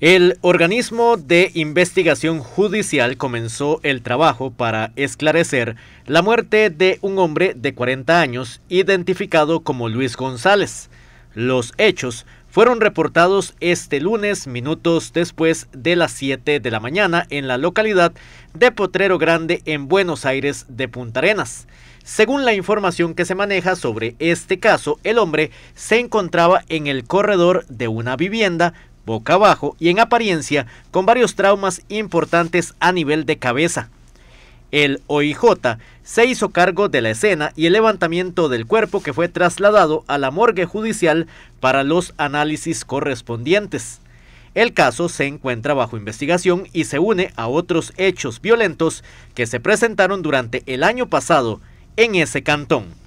El organismo de investigación judicial comenzó el trabajo para esclarecer la muerte de un hombre de 40 años identificado como Luis González. Los hechos fueron reportados este lunes minutos después de las 7 de la mañana en la localidad de Potrero Grande en Buenos Aires de Punta Arenas. Según la información que se maneja sobre este caso, el hombre se encontraba en el corredor de una vivienda boca abajo y en apariencia con varios traumas importantes a nivel de cabeza. El OIJ se hizo cargo de la escena y el levantamiento del cuerpo que fue trasladado a la morgue judicial para los análisis correspondientes. El caso se encuentra bajo investigación y se une a otros hechos violentos que se presentaron durante el año pasado en ese cantón.